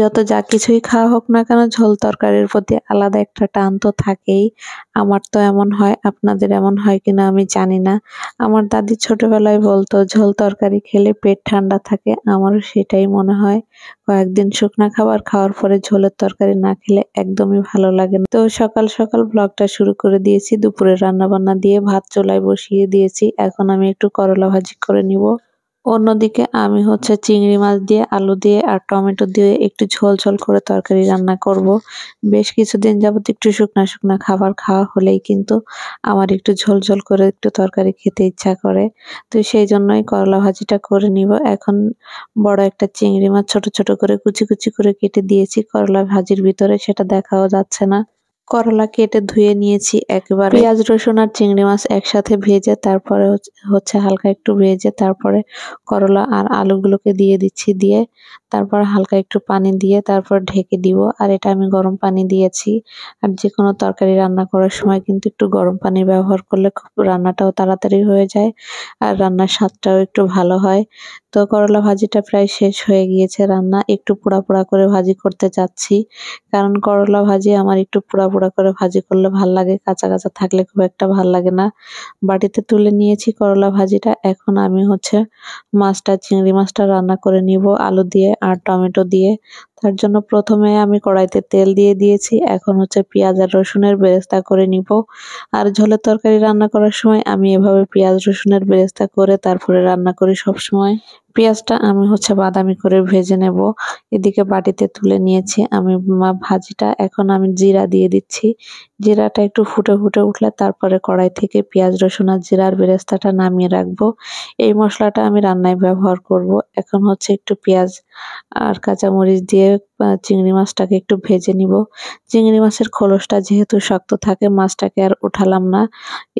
যত যা কিছুই খাওয়া হোক না কেন ঝোল তরকারির প্রতি আলাদা একটা টান তো থাকেই আমার তো এমন হয় আপনাদের এমন হয় কিনা আমি জানি না আমার দাদি ছোটবেলায় বলতো ঝোল তরকারি খেলে পেট ঠান্ডা থাকে আমারও সেটাই মনে হয় কয়েকদিন শুকনা খাবার খাওয়ার পরে ঝোলের তরকারি না খেলে একদমই ভালো লাগে না তো সকাল সকাল ব্লগটা শুরু করে দিয়েছি দুপুরে রান্না বান্না দিয়ে ভাত চোলায় বসিয়ে দিয়েছি এখন আমি একটু করলা ভাজি করে নিব অন্যদিকে আমি হচ্ছে চিংড়ি মাছ দিয়ে আলু দিয়ে আর টমেটো দিয়ে একটু ঝোল ঝোল করে তরকারি রান্না করব। বেশ কিছুদিন যাবত একটু শুকনা শুকনা খাবার খাওয়া হলেই কিন্তু আমার একটু ঝোল ঝোল করে একটু তরকারি খেতে ইচ্ছা করে তো সেই জন্যই করলা ভাজিটা করে নিব এখন বড় একটা চিংড়ি মাছ ছোট ছোট করে কুচি কুচি করে কেটে দিয়েছি করলা ভাজির ভিতরে সেটা দেখাও যাচ্ছে না করলা কেটে ধুয়ে নিয়েছি একবারে পেঁয়াজ রসুন আর চিংড়ি মাছ একসাথে ভেজে তারপরে হচ্ছে হালকা একটু ভেজে তারপরে করলা আর আলুগুলোকে দিয়ে দিচ্ছি দিয়ে তারপর হালকা একটু পানি দিয়ে তারপর ঢেকে দিব আর এটা আমি গরম পানি দিয়েছি আর যে কোনো তরকারি রান্না করার সময় কিন্তু একটু গরম পানি ব্যবহার করলে খুব রান্নাটাও তাড়াতাড়ি হয়ে যায় আর রান্নার স্বাদটাও একটু ভালো হয় তো করলা ভাজিটা প্রায় শেষ হয়ে গিয়েছে রান্না একটু পোড়া পোড়া করে ভাজি করতে চাচ্ছি কারণ করলা ভাজি আমার একটু পোড়া পোড়া করে ভাজি করলে ভাল লাগে কাঁচা কাঁচা থাকলে খুব একটা ভাল লাগে না বাটিতে তুলে নিয়েছি করলা ভাজিটা এখন আমি হচ্ছে মাছটা চিংড়ি মাছটা রান্না করে নিব আলু দিয়ে আর টমেটো দিয়ে তার জন্য প্রথমে আমি কড়াইতে তেল দিয়ে দিয়েছি এখন হচ্ছে পেঁয়াজ আর রসুনের বেরেস্তা করে নিব আর ঝোলের তরকারি রান্না করার সময় আমি এভাবে পেঁয়াজ রসুনের বেরেস্তা করে তারপরে রান্না করি সব সময় পেঁয়াজটা আমি হচ্ছে বাদামি করে ভেজে নেব এদিকে বাটিতে তুলে নিয়েছি আমি ভাজিটা এখন আমি জিরা দিয়ে দিচ্ছি জিরাটা একটু ফুটে ফুটে উঠলে তারপরে কড়াই থেকে পেঁয়াজ রসুন আর জিরার বেরেস্তাটা নামিয়ে রাখবো এই মশলাটা আমি রান্নায় ব্যবহার করব এখন হচ্ছে একটু পেঁয়াজ আর কাঁচামরিচ দিয়ে চিংড়ি মাছটাকে একটু ভেজে নিব চিংড়ি মাছের খোলসটা যেহেতু শক্ত থাকে মাছটাকে আর উঠালাম না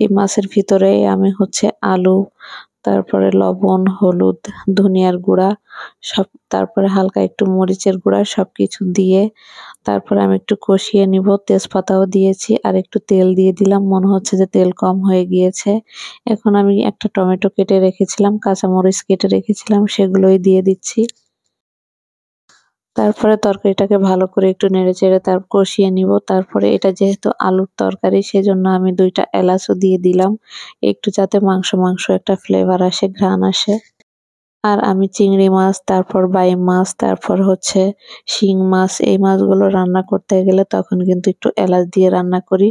এই মাছের ভিতরে আমি হচ্ছে আলু তারপরে লবণ হলুদ ধনিয়ার গুঁড়া সব তারপরে হালকা একটু মরিচের গুঁড়া সব কিছু দিয়ে তারপরে আমি একটু কষিয়ে নিব তেজপাতাও দিয়েছি আর একটু তেল দিয়ে দিলাম মনে হচ্ছে যে তেল কম হয়ে গিয়েছে এখন আমি একটা টমেটো কেটে রেখেছিলাম কাঁচামরিচ কেটে রেখেছিলাম সেগুলোই দিয়ে দিচ্ছি তারপরে তরকারিটাকে ভালো করে একটু নেড়ে চেড়ে তার কষিয়ে নিব তারপরে এটা যেহেতু আলুর তরকারি সেজন্য আমি দুইটা এলাচও দিয়ে দিলাম একটু যাতে মাংস মাংস একটা ফ্লেভার আসে ঘ্রাণ আসে আর আমি চিংড়ি মাছ তারপর বাই মাছ তারপর হচ্ছে শিং মাছ এই মাছগুলো রান্না করতে গেলে তখন কিন্তু একটু এলাচ দিয়ে রান্না করি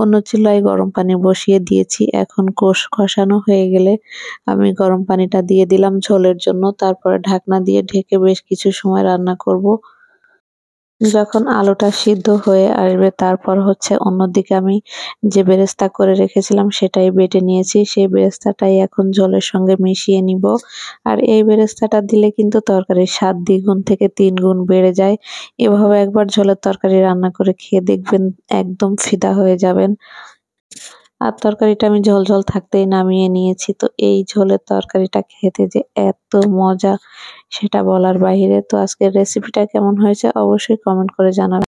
অন্য চুলায় গরম পানি বসিয়ে দিয়েছি এখন কোষ খসানো হয়ে গেলে আমি গরম পানিটা দিয়ে দিলাম ঝোলের জন্য তারপরে ঢাকনা দিয়ে ঢেকে বেশ কিছু সময় রান্না করব। যখন আলুটা সিদ্ধ হয়ে আসবে তারপর হচ্ছে অন্যদিকে আমি যে বেরেস্তা করে রেখেছিলাম সেটাই বেটে নিয়েছি সেই বেরেস্তাটাই এখন জলের সঙ্গে মিশিয়ে নিব আর এই বেরেস্তাটা দিলে কিন্তু তরকারি সাত দ্বিগুণ থেকে তিন গুণ বেড়ে যায় এভাবে একবার ঝোলের তরকারি রান্না করে খেয়ে দেখবেন একদম ফিদা হয়ে যাবেন আর তরকারিটা আমি ঝোল ঝোল থাকতেই নামিয়ে নিয়েছি তো এই ঝোলের তরকারিটা খেতে যে এত মজা সেটা বলার বাহিরে তো আজকের রেসিপিটা কেমন হয়েছে অবশ্যই কমেন্ট করে জানাবেন